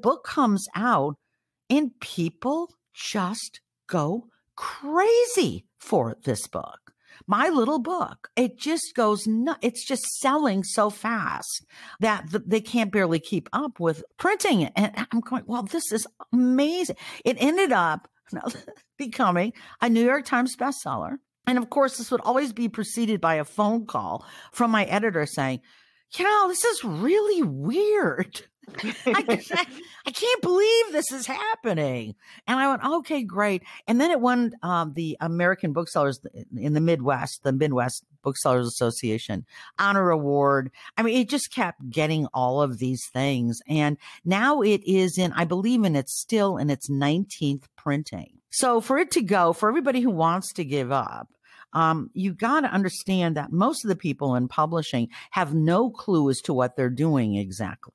book comes out and people just go crazy for this book. My little book, it just goes nuts. It's just selling so fast that th- they can't barely keep up with printing it. And I'm going, well, this is amazing. It ended up becoming a New York Times bestseller. And of course, this would always be preceded by a phone call from my editor saying, you know, this is really weird. I, can't, I, can't believe this is happening. And I went, okay, great. And then it won um, the American Booksellers uh, in the Midwest, the Midwest Booksellers Association Honor Award. I mean, it just kept getting all of these things. And now it is in, I believe, in it's still in its 19th printing. So for it to go, for everybody who wants to give up, um, you got to understand that most of the people in publishing have no clue as to what they're doing exactly.